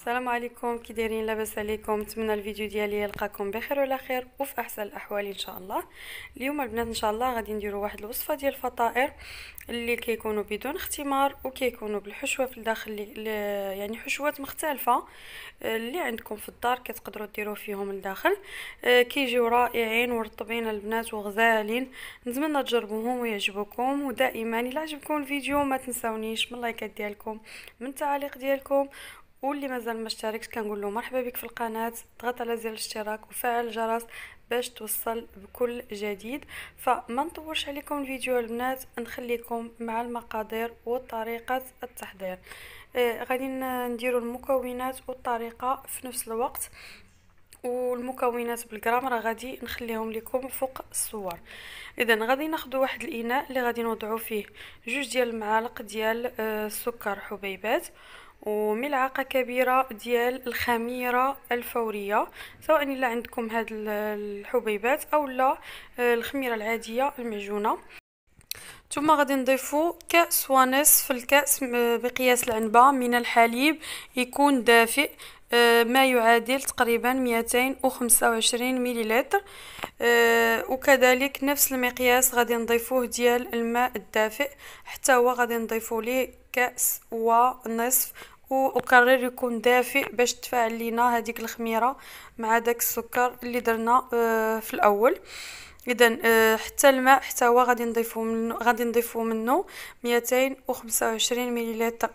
السلام عليكم كي دايرين لاباس عليكم نتمنى الفيديو ديالي يلقاكم بخير وعلى خير وفي احسن الاحوال ان شاء الله اليوم البنات ان شاء الله غادي نديروا واحد الوصفه ديال الفطائر اللي كيكونوا بدون اختمار وكيكونوا بالحشوه في الداخل يعني حشوات مختلفه آه، اللي عندكم في الدار كتقدروا ديروا فيهم لداخل آه، كيجيو رائعين ورطبين البنات وغزالين نتمنى تجربوهم ويعجبوكم ودائما الى عجبكم الفيديو ما تنساونيش من اللايكات ديالكم من التعاليق ديالكم واللي مازال ما اشتركش كنقول له مرحبا بك في القناه اضغط على زر الاشتراك وفعل الجرس باش توصل بكل جديد فما نطورش عليكم الفيديو البنات نخليكم مع المقادير وطريقه التحضير آه غادي نديروا المكونات والطريقه في نفس الوقت والمكونات بالجرام راه غادي نخليهم لكم فوق الصور اذا غادي ناخذ واحد الاناء اللي غادي نوضعوا فيه جوج ديال المعالق ديال السكر آه، حبيبات وملعقة كبيرة ديال الخميرة الفورية سواء إلا عندكم هاد الحبيبات أو لا آه، الخميرة العادية المعجونة ثم غادي نضيفو كأس ونصف الكأس بقياس العنبة من الحليب يكون دافئ آه، ما يعادل تقريبا 225 مليلتر آه، وكذلك نفس المقياس غادي نضيفوه ديال الماء الدافئ حتى هو غادي نضيفو ليه كأس ونصف واكرر يكون دافئ باش تفاعل لينا هذيك الخميره مع داك السكر اللي درنا آه، في الاول اذا آه، حتى الماء حتى هو غادي نضيفو منه غادي نضيفو منه 225 مليلتر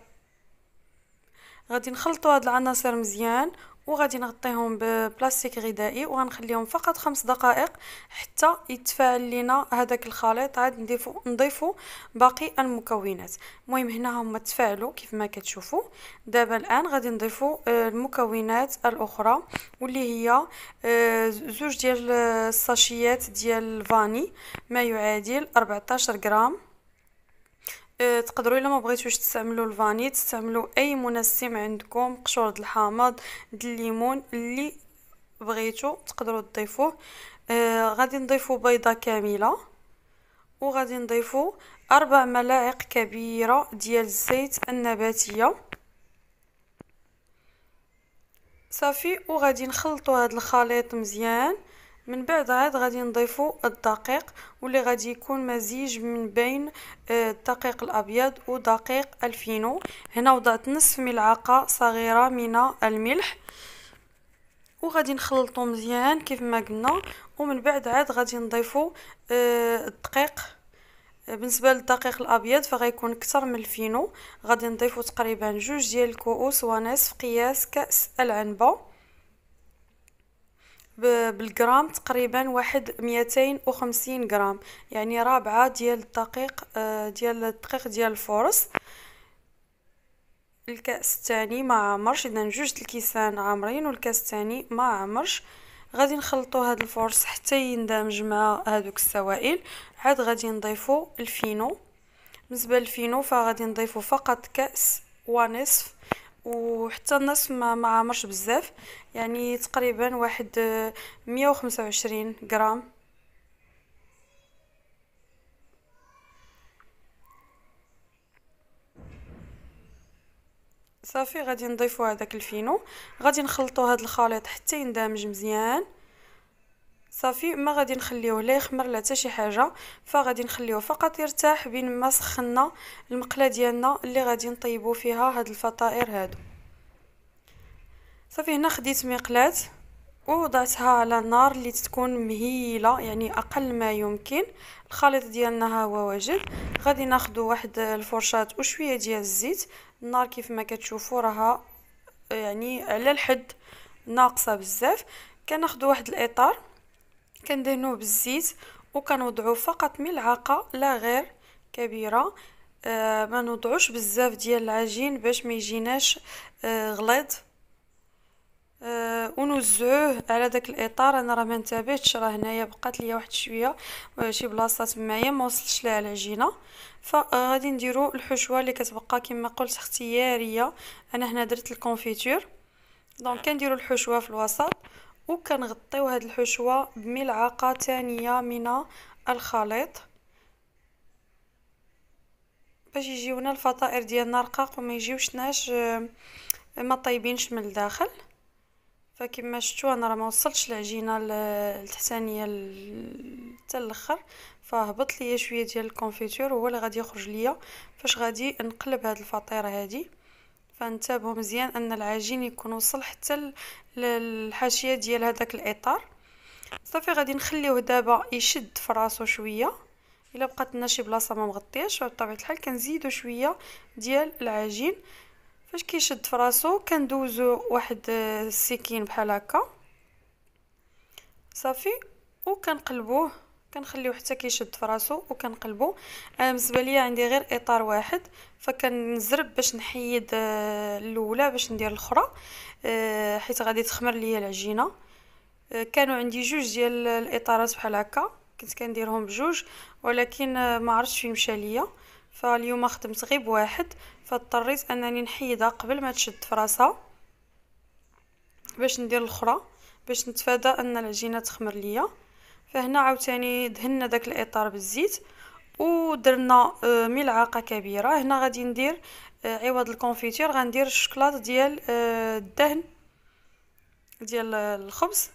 غادي نخلطوا هاد العناصر مزيان وغادي نغطيهم ببلاستيك غذائي وغنخليهم فقط خمس دقائق حتى يتفاعل لينا هذاك الخليط عاد نضيفو نضيفو باقي المكونات المهم هنا هما تفاعلوا كيف ما كتشوفوا دابا الان غادي نضيفو آه، المكونات الاخرى واللي هي آه، زوج ديال الساشيات ديال الفاني ما يعادل 14 غرام أه، تقدروا الا ما بغيتوش تستعملوا الفاني تستعملوا اي منسم عندكم قشور د الحامض د الليمون اللي بغيتو تقدروا تضيفوه أه، غادي نضيفو بيضه كامله وغادي نضيفو اربع ملاعق كبيره ديال الزيت النباتيه صافي وغادي نخلطوا هذا الخليط مزيان من بعد عاد غادي نضيفو الدقيق واللي غادي يكون مزيج من بين آه، الدقيق الابيض ودقيق الفينو هنا وضعت نصف ملعقه صغيره من الملح وغادي نخلطو مزيان كيف ما قلنا ومن بعد عاد غادي نضيفو آه، الدقيق آه، بالنسبه للدقيق الابيض فغيكون اكثر من الفينو غادي نضيفو تقريبا جوج ديال الكؤوس ونصف قياس كاس العنبه بالجرام تقريبا واحد ميتين وخمسين جرام يعني رابعة ديال الدقيق آه، ديال الدقيق ديال الفورس الكاس الثاني ما عمرش اذا جوج الكيسان عامرين والكاس الثاني ما عمرش غادي نخلطو هاد الفورس حتى يندمج مع هادوك السوائل عاد غادي نضيفو الفينو بالنسبه للفينو فغادي نضيفو فقط كاس ونصف وحتى الناس ما ما عامرش بزاف يعني تقريبا واحد 125 آه، غرام صافي غادي نضيفو هذاك الفينو غادي نخلطو هاد الخليط حتى يندمج مزيان صافي ما غادي نخليوه لا يخمر لا حتى شي حاجه فغادي نخليوه فقط يرتاح بين ما سخنا المقله ديالنا اللي غادي نطيبو فيها هاد الفطائر هادو صافي هنا خديت مقلاه ووضعتها على النار اللي تكون مهيله يعني اقل ما يمكن الخليط ديالنا ها هو واجد غادي ناخذ واحد الفرشاه وشويه ديال الزيت النار كيف ما كتشوفوا راها يعني على الحد ناقصه بزاف كناخذ واحد الاطار كندهنوه بالزيت وكنوضعو فقط ملعقه لا غير كبيره آه ما نوضعوش بزاف ديال العجين باش ما يجيناش آه غليظ آه ونوزعوه على داك الاطار انا راه ما انتبهتش راه هنايا بقات ليا واحد شويه شي بلاصه تمايا ما وصلتش ليها العجينه فغادي آه، نديرو الحشوه اللي كتبقى كما قلت اختياريه انا هنا درت الكونفيتور دونك كنديرو الحشوه في الوسط وكنغطيو هاد الحشوه بملعقه ثانيه من الخليط باش يجيونا الفطائر ديالنا رقاق وما يجيوش ناش آه، ما طيبينش من الداخل فكما شفتوا انا راه ما وصلتش العجينه التحتانيه حتى الاخر فهبط ليا شويه ديال الكونفيتور هو اللي غادي يخرج ليا فاش غادي نقلب هاد الفطيره هادي فانتبهوا مزيان ان العجين يكون وصل حتى للحاشيه ديال هذاك الاطار صافي غادي نخليوه دابا يشد في راسو شويه الا بقات لنا شي بلاصه ما مغطياش بطبيعه الحال كنزيدو شويه ديال العجين فاش كيشد في راسو كندوزو واحد السكين بحال هكا صافي وكنقلبوه كنخليو حتى كيشد فراسو وكنقلبو انا آه، بالنسبه ليا عندي غير اطار واحد فكنزرب باش نحيد آه، الاولى باش ندير الاخرى آه، حيت غادي تخمر ليا العجينه كانوا عندي جوج ديال الاطارات بحال هكا كنت كنديرهم بجوج ولكن ما عرفتش فين مشى ليا فاليوم خدمت غير بواحد فاضطريت انني نحيدها قبل ما تشد فراسها باش ندير الاخرى باش نتفادى ان العجينه تخمر ليا فهنا عاوتاني دهنا داك الاطار بالزيت ودرنا آه، ملعقه كبيره هنا غادي ندير آه، عوض الكونفيتير غندير الشكلاط ديال آه، الدهن ديال الخبز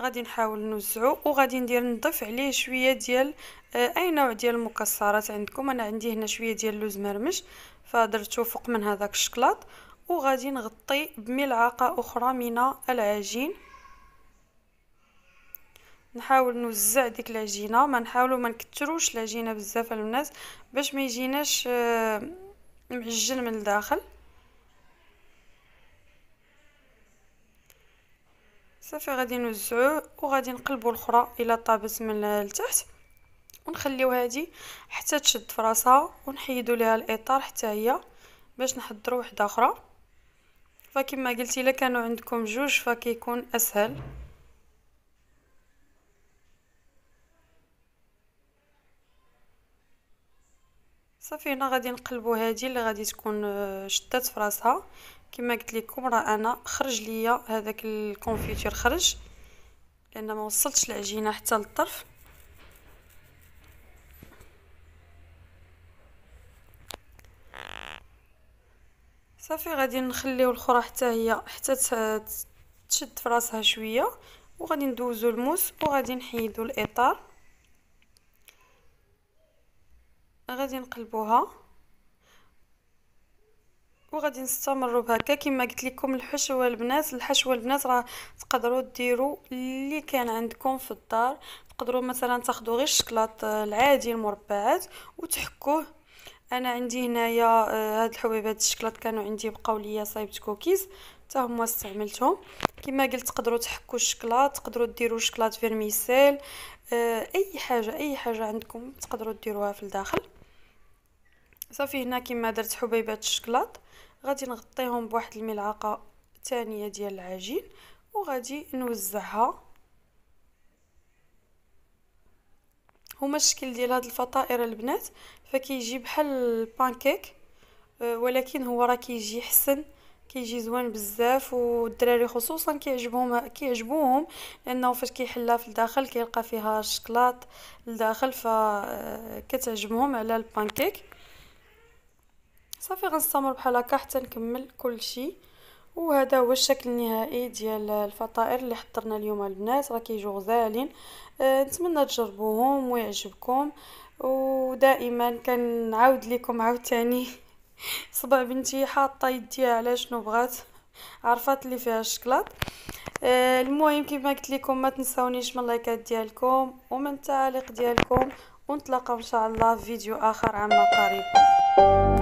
غادي نحاول نوزعو وغادي ندير نضيف عليه شويه ديال اي نوع ديال المكسرات عندكم انا عندي هنا شويه ديال اللوز مرمش فدرتو فوق من هذاك الشكلاط وغادي نغطي بملعقه اخرى من العجين نحاول نوزع ديك العجينه ما نحاولوا ما نكثروش العجينه بزاف البنات باش ما يجيناش آه، معجن من الداخل صافي غادي نوزعوه وغادي نقلبوا الاخرى الى طابت من التحت ونخليو هادي حتى تشد فراسها ونحيدو ليها الاطار حتى هي باش نحضروا وحده اخرى فكما قلت الا كانوا عندكم جوج فكيكون اسهل صافي هنا غادي نقلبو هذه اللي غادي تكون آه، شدات في راسها كما قلت لكم راه انا خرج ليا هذاك الكونفيتير خرج لان ما وصلتش العجينه حتى للطرف صافي غادي نخليو الاخرى حتى هي حتى تشد في راسها شويه وغادي ندوزو الموس وغادي نحيدو الاطار غادي نقلبوها وغادي نستمروا بهكا كما قلت لكم الحشوه البنات الحشوه البنات راه تقدروا ديروا اللي كان عندكم في الدار تقدروا مثلا تاخذوا غير الشكلاط العادي المربعات وتحكوه انا عندي هنايا آه، هاد الحبيبات الشكلاط كانوا عندي بقاو ليا صايبت كوكيز حتى هما استعملتهم كما قلت تقدروا تحكوا الشكلاط تقدروا ديروا شكلاط فيرميسيل آه، اي حاجه اي حاجه عندكم تقدروا ديروها في الداخل صافي هنا كما درت حبيبات الشكلاط غادي نغطيهم بواحد الملعقه ثانيه ديال العجين وغادي نوزعها هما الشكل ديال هاد الفطائر البنات فكيجي بحال البانكيك آه، ولكن هو راه كيجي حسن كيجي زوين بزاف والدراري خصوصا كيعجبهم كيعجبوهم لانه فاش كيحلها في الداخل كيلقى فيها الشكلاط لداخل فكتعجبهم آه، على البانكيك صافي غنستمر بحال هكا حتى نكمل كلشي وهذا هو الشكل النهائي ديال الفطائر اللي حضرنا اليوم البنات راه كيجيو غزالين آه، نتمنى تجربوهم ويعجبكم ودائما كنعاود لكم عاوتاني صبع بنتي حاطه يديها على شنو بغات عرفات اللي فيها الشكلاط أه المهم كيما قلت لكم ما تنساونيش من اللايكات ديالكم ومن التعاليق ديالكم ونتلاقاو ان شاء الله في فيديو اخر عما قريب